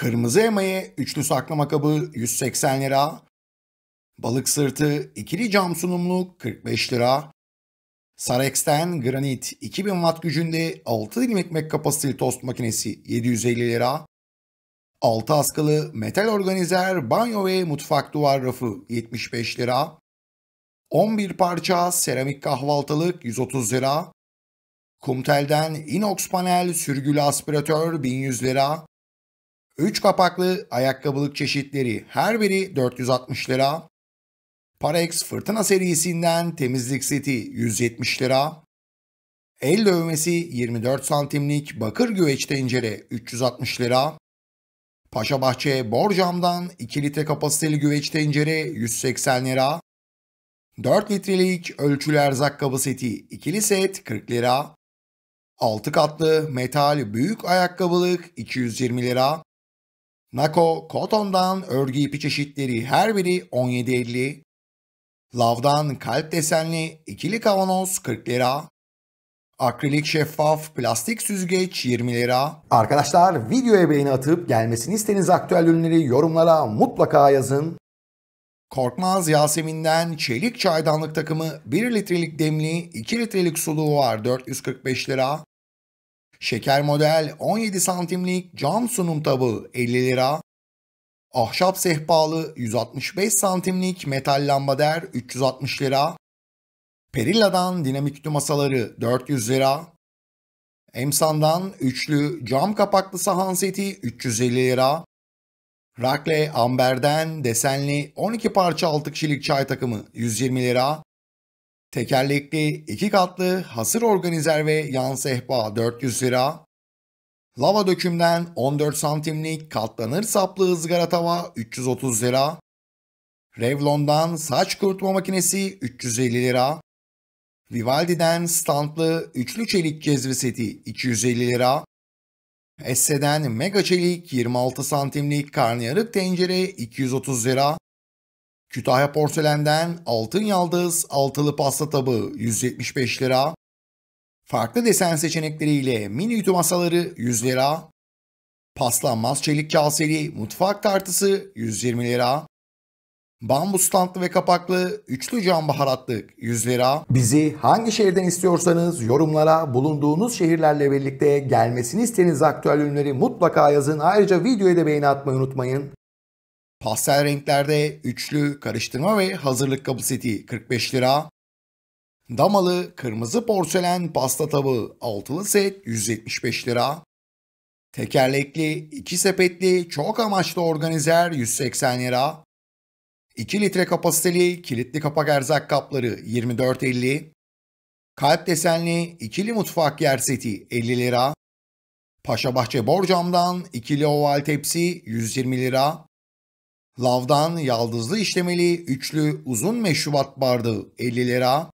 Kırmızı emayı üçlü saklama kabı 180 lira. Balık sırtı ikili cam sunumlu 45 lira. Sarex'ten granit 2000 watt gücünde 6 dilim ekmek kapasiteli tost makinesi 750 lira. 6 askılı metal organizer banyo ve mutfak duvar rafı 75 lira. 11 parça seramik kahvaltılık 130 lira. Kumtel'den inox panel sürgülü aspiratör 1100 lira. 3 kapaklı ayakkabılık çeşitleri her biri 460 lira. Parex fırtına serisinden temizlik seti 170 lira. El dövmesi 24 santimlik bakır güveç tencere 360 lira. Paşa Bahçe borcamdan 2 litre kapasiteli güveç tencere 180 lira. 4 litrelik ölçülü erzak kabı seti ikili set 40 lira. 6 katlı metal büyük ayakkabılık 220 lira. Nako, Koton'dan örgü ipi çeşitleri her biri 17.50. Lav'dan kalp desenli ikili kavanoz 40 lira. Akrilik şeffaf plastik süzgeç 20 lira. Arkadaşlar videoya beğeni atıp gelmesini istediğiniz aktüel ürünleri yorumlara mutlaka yazın. Korkmaz Yasemin'den çelik çaydanlık takımı 1 litrelik demli 2 litrelik suluğu var 445 lira. Şeker model 17 santimlik cam sunum tabağı 50 lira. Ahşap sehpalı 165 santimlik metal lambader 360 lira. Perilla'dan dinamikli masaları 400 lira. Emsan'dan üçlü cam kapaklı sahan seti 350 lira. Rakle Amber'den desenli 12 parça 6 kişilik çay takımı 120 lira. Tekerlekli, iki katlı, hasır organizer ve yan sehpa 400 lira. Lava dökümden 14 santimlik katlanır saplı ızgara tava 330 lira. Revlon'dan saç kurutma makinesi 350 lira. Vivaldi'den standlı üçlü çelik cezve seti 250 lira. Esse'den mega çelik 26 santimlik karnıyarık tencere 230 lira. Kütahya Porselen'den Altın Yaldız Altılı Pasta Tabağı 175 lira. Farklı desen seçenekleriyle mini ütü masaları 100 lira. Paslanmaz çelik kaseli mutfak tartısı 120 lira. Bambu standlı ve kapaklı üçlü cam baharatlı 100 lira. Bizi hangi şehirden istiyorsanız yorumlara bulunduğunuz şehirlerle birlikte gelmesini istediğiniz aktüel ürünleri mutlaka yazın. Ayrıca videoya da beğeni atmayı unutmayın. Pastel renklerde üçlü karıştırma ve hazırlık kabı seti 45 lira. Damalı kırmızı porselen pasta tabağı altılı set 175 lira. Tekerlekli, iki sepetli, çok amaçlı organizer 180 lira. 2 litre kapasiteli kilitli kapak erzak kapları 24.50. Kalp desenli ikili mutfak yer seti 50 lira. Paşabahçe borcamdan ikili oval tepsi 120 lira. Lav'dan yaldızlı işlemeli üçlü uzun meşrubat bardağı 50 lira.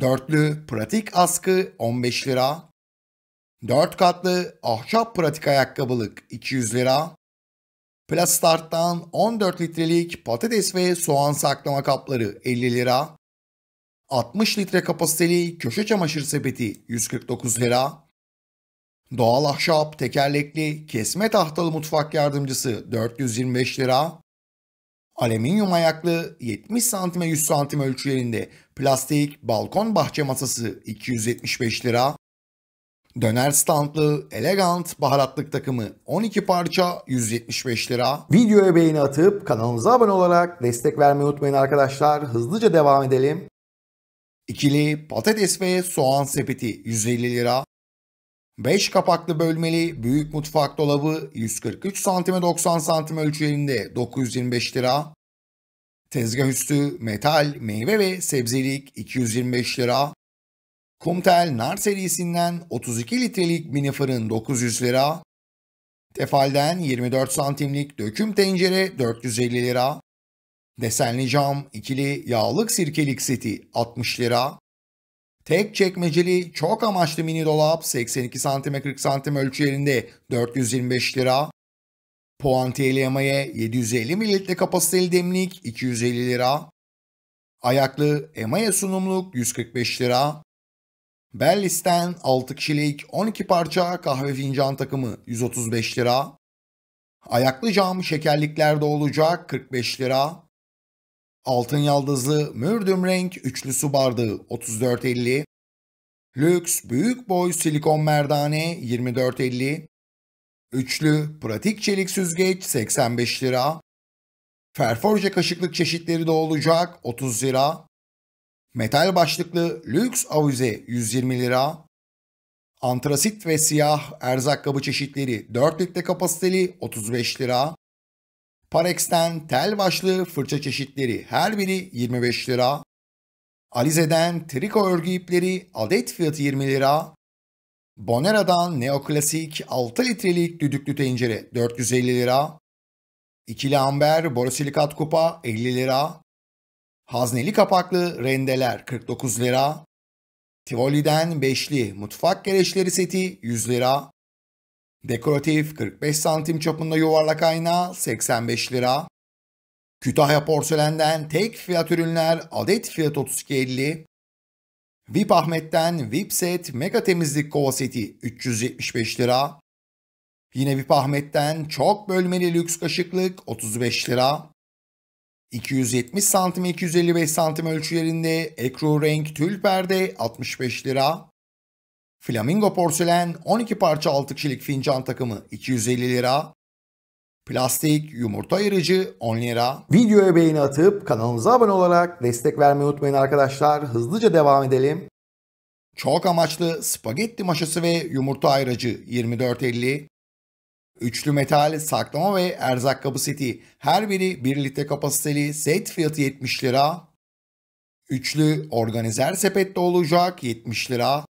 Dörtlü pratik askı 15 lira. Dört katlı ahşap pratik ayakkabılık 200 lira. Plastart'tan 14 litrelik patates ve soğan saklama kapları 50 lira. 60 litre kapasiteli köşe çamaşır sepeti 149 lira. Doğal ahşap, tekerlekli, kesme tahtalı mutfak yardımcısı 425 lira. Alüminyum ayaklı 70 santime 100 santim ölçülerinde plastik balkon bahçe masası 275 lira. Döner standlı elegant baharatlık takımı 12 parça 175 lira. Videoya beğeni atıp kanalımıza abone olarak destek vermeyi unutmayın arkadaşlar. Hızlıca devam edelim. İkili patates ve soğan sepeti 150 lira. 5 kapaklı bölmeli büyük mutfak dolabı 143 santime 90 santim ölçülerinde 925 lira. Tezgah üstü metal, meyve ve sebzelik 225 lira. Kumtel nar serisinden 32 litrelik mini fırın 900 lira. Tefal'den 24 santimlik döküm tencere 450 lira. Desenli cam ikili yağlık sirkelik seti 60 lira. Tek çekmeceli çok amaçlı mini dolap 82 cm 40 cm ölçülerinde 425 lira. Puantiyeli emaye 750 mililitre kapasiteli demlik 250 lira. Ayaklı emaye sunumluk 145 lira. Bellis'ten 6 kişilik 12 parça kahve fincan takımı 135 lira. Ayaklı cam şekerliklerde olacak 45 lira. Altın Yaldızlı Mürdüm Renk Üçlü Su Bardağı 34.50 Lüks Büyük Boy Silikon Merdane 24.50 Üçlü Pratik Çelik Süzgeç 85 lira Ferforje kaşıklık çeşitleri de olacak 30 lira Metal başlıklı lüks avize 120 lira Antrasit ve siyah erzak kabı çeşitleri 4 litre kapasiteli 35 lira Parex'ten tel başlı fırça çeşitleri her biri 25 lira. Alize'den triko örgü ipleri adet fiyatı 20 lira. Bonera'dan neoklasik 6 litrelik düdüklü tencere 450 lira. İkili amber borosilikat kupa 50 lira. Hazneli kapaklı rendeler 49 lira. Tivoli'den beşli mutfak gereçleri seti 100 lira. Dekoratif 45 santim çapında yuvarlak ayna 85 lira. Kütahya porselenden tek fiyat ürünler adet fiyat 32.50. VIP Ahmet'ten VIP set mega temizlik kova seti 375 lira. Yine VIP Ahmet'ten çok bölmeli lüks kaşıklık 35 lira. 270 santim 255 santim ölçülerinde ekru renk tül perde 65 lira. Flamingo porselen 12 parça 6 kişilik fincan takımı 250 lira. Plastik yumurta ayırıcı 10 lira. Videoya beğeni atıp kanalımıza abone olarak destek vermeyi unutmayın arkadaşlar. Hızlıca devam edelim. Çok amaçlı spagetti maşası ve yumurta ayırıcı 24.50. Üçlü metal saklama ve erzak kabı seti her biri 1 litre kapasiteli set fiyatı 70 lira. Üçlü organizer sepet de olacak 70 lira.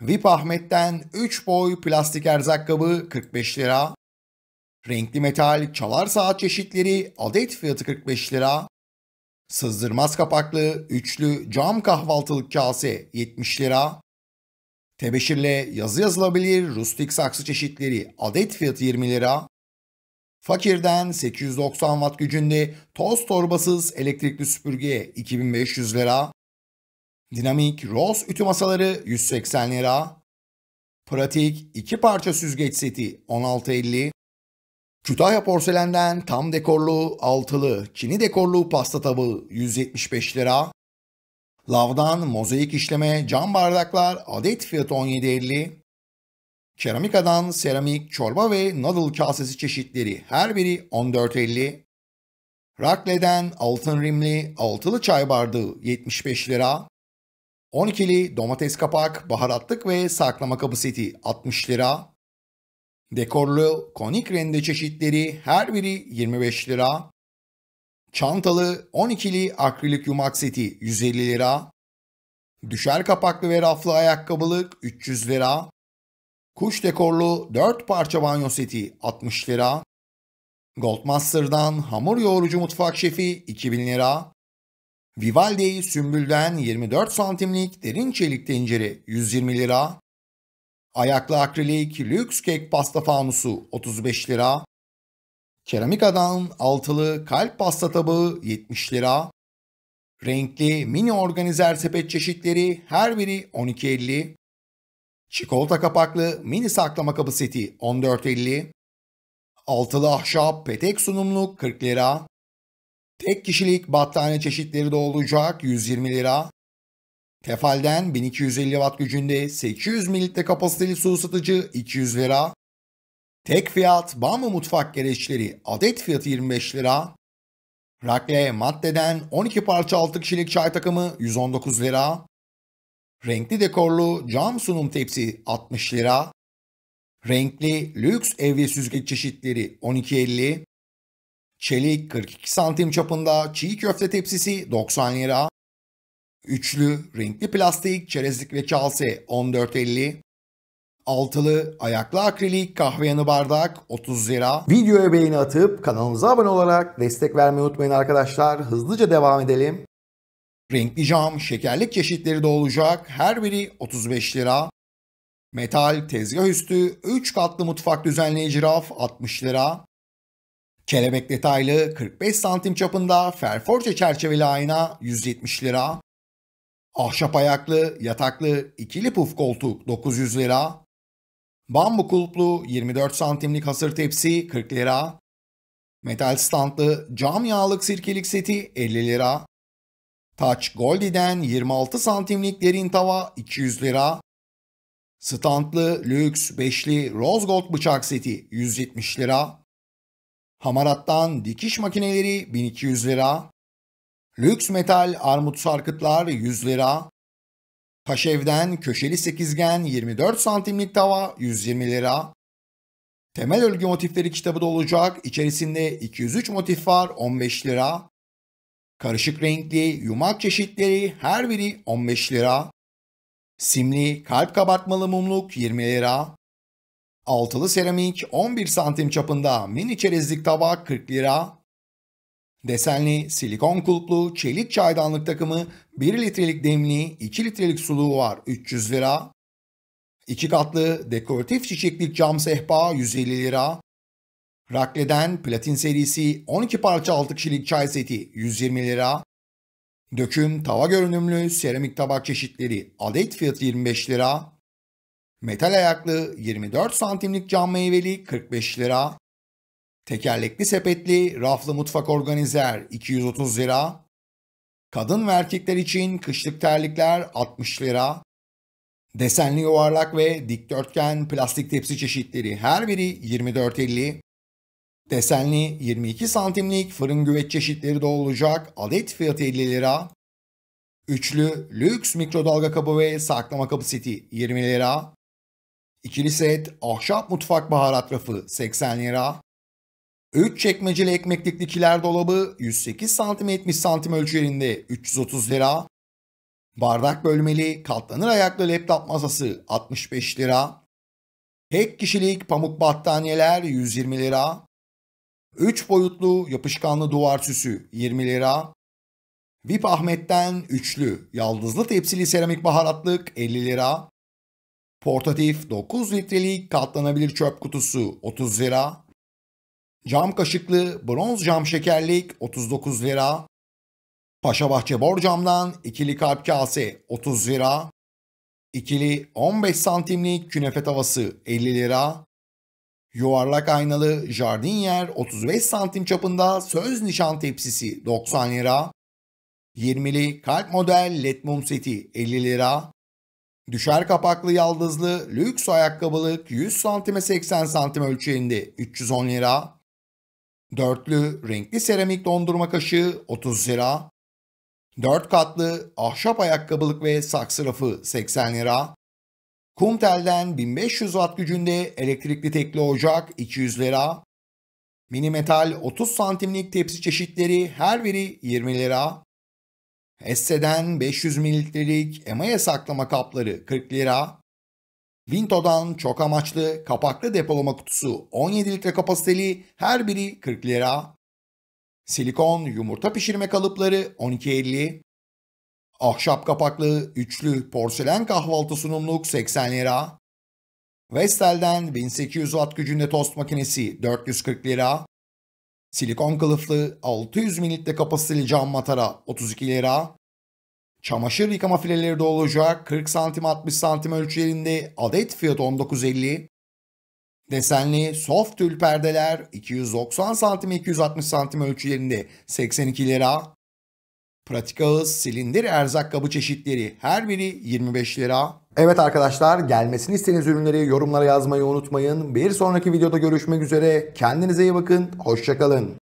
VIP Ahmet'ten 3 boy plastik erzak kabı 45 lira. Renkli metal çalar saat çeşitleri adet fiyatı 45 lira. Sızdırmaz kapaklı üçlü cam kahvaltılık kase 70 lira. Tebeşirle yazı yazılabilir rustik saksı çeşitleri adet fiyatı 20 lira. Fakirden 890 watt gücünde toz torbasız elektrikli süpürge 2500 lira. Dinamik Rose ütü masaları 180 lira. Pratik 2 parça süzgeç seti 16.50. Kütahya porselenden tam dekorlu altılı Çin'i dekorlu pasta tabağı 175 lira. Lavdan mozaik işleme cam bardaklar adet fiyatı 17.50. Keramikadan seramik, çorba ve noodle kasesi çeşitleri her biri 14.50. Rakle'den altın rimli altılı çay bardağı 75 lira. 12'li domates kapak, baharatlık ve saklama kabı seti 60 lira. Dekorlu konik rende çeşitleri her biri 25 lira. Çantalı 12'li akrilik yumak seti 150 lira. Düşer kapaklı ve raflı ayakkabılık 300 lira. Kuş dekorlu 4 parça banyo seti 60 lira. Goldmaster'dan hamur yoğurucu mutfak şefi 2000 lira. Vivaldi sümbülden 24 santimlik derin çelik tencere 120 lira. Ayaklı akrilik lüks kek pasta fanusu 35 lira. Keramikadan altılı kalp pasta tabağı 70 lira. Renkli mini organizer sepet çeşitleri her biri 12.50. Çikolata kapaklı mini saklama kabı seti 14.50. Altılı ahşap petek sunumlu 40 lira. Tek kişilik battaniye çeşitleri de olacak 120 lira. Tefal'den 1250 watt gücünde 800 mililitre kapasiteli su ısıtıcı 200 lira. Tek fiyat Bambu mutfak gereçleri adet fiyatı 25 lira. Rakle maddeden 12 parça 6 kişilik çay takımı 119 lira. Renkli dekorlu cam sunum tepsi 60 lira. Renkli lüks evye süzgeç çeşitleri 12.50 çelik 42 santim çapında çiğ köfte tepsisi 90 lira, üçlü renkli plastik çerezlik ve çalse 14.50, altılı ayaklı akrilik kahve yanı bardak 30 lira. Videoya beğeni atıp kanalımıza abone olarak destek vermeyi unutmayın arkadaşlar. Hızlıca devam edelim. Renkli cam, şekerlik çeşitleri de olacak. Her biri 35 lira. Metal tezgah üstü 3 katlı mutfak düzenleyici raf 60 lira. Kelebek detaylı 45 santim çapında ferforce çerçeveli ayna 170 lira. Ahşap ayaklı, yataklı, ikili puf koltuk 900 lira. Bambu kulplu 24 santimlik hasır tepsi 40 lira. Metal standlı cam yağlık sirkelik seti 50 lira. Taç Goldie'den 26 santimlik derin tava 200 lira. Standlı lüks beşli rose gold bıçak seti 170 lira. Hamarattan dikiş makineleri 1200 lira. Lüks metal armut sarkıtlar 100 lira. Taşevden köşeli sekizgen 24 santimlik tava 120 lira. Temel örgü motifleri kitabı da olacak. İçerisinde 203 motif var 15 lira. Karışık renkli yumak çeşitleri her biri 15 lira. Simli kalp kabartmalı mumluk 20 lira. Altılı seramik 11 santim çapında mini çerezlik tabak 40 lira. Desenli silikon kulplu çelik çaydanlık takımı 1 litrelik demli 2 litrelik suluğu var 300 lira. İki katlı dekoratif çiçeklik cam sehpa 150 lira. Rakle'den platin serisi 12 parça 6 kişilik çay seti 120 lira. Döküm tava görünümlü seramik tabak çeşitleri adet fiyatı 25 lira. Metal ayaklı 24 santimlik cam meyveli 45 lira. Tekerlekli sepetli raflı mutfak organizer 230 lira. Kadın ve erkekler için kışlık terlikler 60 lira. Desenli yuvarlak ve dikdörtgen plastik tepsi çeşitleri her biri 24.50. Desenli 22 santimlik fırın güveç çeşitleri de olacak adet fiyatı 50 lira. Üçlü lüks mikrodalga kabı ve saklama kabı seti 20 lira. İkili set ahşap mutfak baharat rafı 80 lira. 3 çekmeceli ekmeklik dikiler dolabı 108 santim 70 santim ölçülerinde 330 lira. Bardak bölmeli katlanır ayaklı laptop masası 65 lira. Tek kişilik pamuk battaniyeler 120 lira. 3 boyutlu yapışkanlı duvar süsü 20 lira. VIP Ahmet'ten üçlü yaldızlı tepsili seramik baharatlık 50 lira. Portatif 9 litrelik katlanabilir çöp kutusu 30 lira. Cam kaşıklı bronz cam şekerlik 39 lira. Paşabahçe borcamdan ikili kalp kase 30 lira. İkili 15 santimlik künefe tavası 50 lira. Yuvarlak aynalı jardinyer 35 santim çapında söz nişan tepsisi 90 lira. 20'li kalp model led mum seti 50 lira. Düşer kapaklı yaldızlı lüks ayakkabılık 100 cm 80 cm ölçeğinde 310 lira. Dörtlü renkli seramik dondurma kaşığı 30 lira. Dört katlı ahşap ayakkabılık ve saksı rafı 80 lira. Kum telden 1500 watt gücünde elektrikli tekli ocak 200 lira. Mini metal 30 santimlik tepsi çeşitleri her biri 20 lira. Esseden 500 mililitrelik emaya saklama kapları 40 lira, Vinto'dan çok amaçlı kapaklı depolama kutusu 17 litre kapasiteli her biri 40 lira, silikon yumurta pişirme kalıpları 12.50, ahşap kapaklı üçlü porselen kahvaltı sunumluk 80 lira, Vestel'den 1800 watt gücünde tost makinesi 440 lira, Silikon kılıflı 600 mililitre kapasiteli cam matara 32 lira. Çamaşır yıkama fileleri de olacak. 40 santim 60 santim ölçülerinde adet fiyatı 19.50. Desenli soft tül perdeler 290 santim 260 santim ölçülerinde 82 lira pratik ağız, silindir, erzak kabı çeşitleri her biri 25 lira. Evet arkadaşlar gelmesini istediğiniz ürünleri yorumlara yazmayı unutmayın. Bir sonraki videoda görüşmek üzere. Kendinize iyi bakın. Hoşçakalın.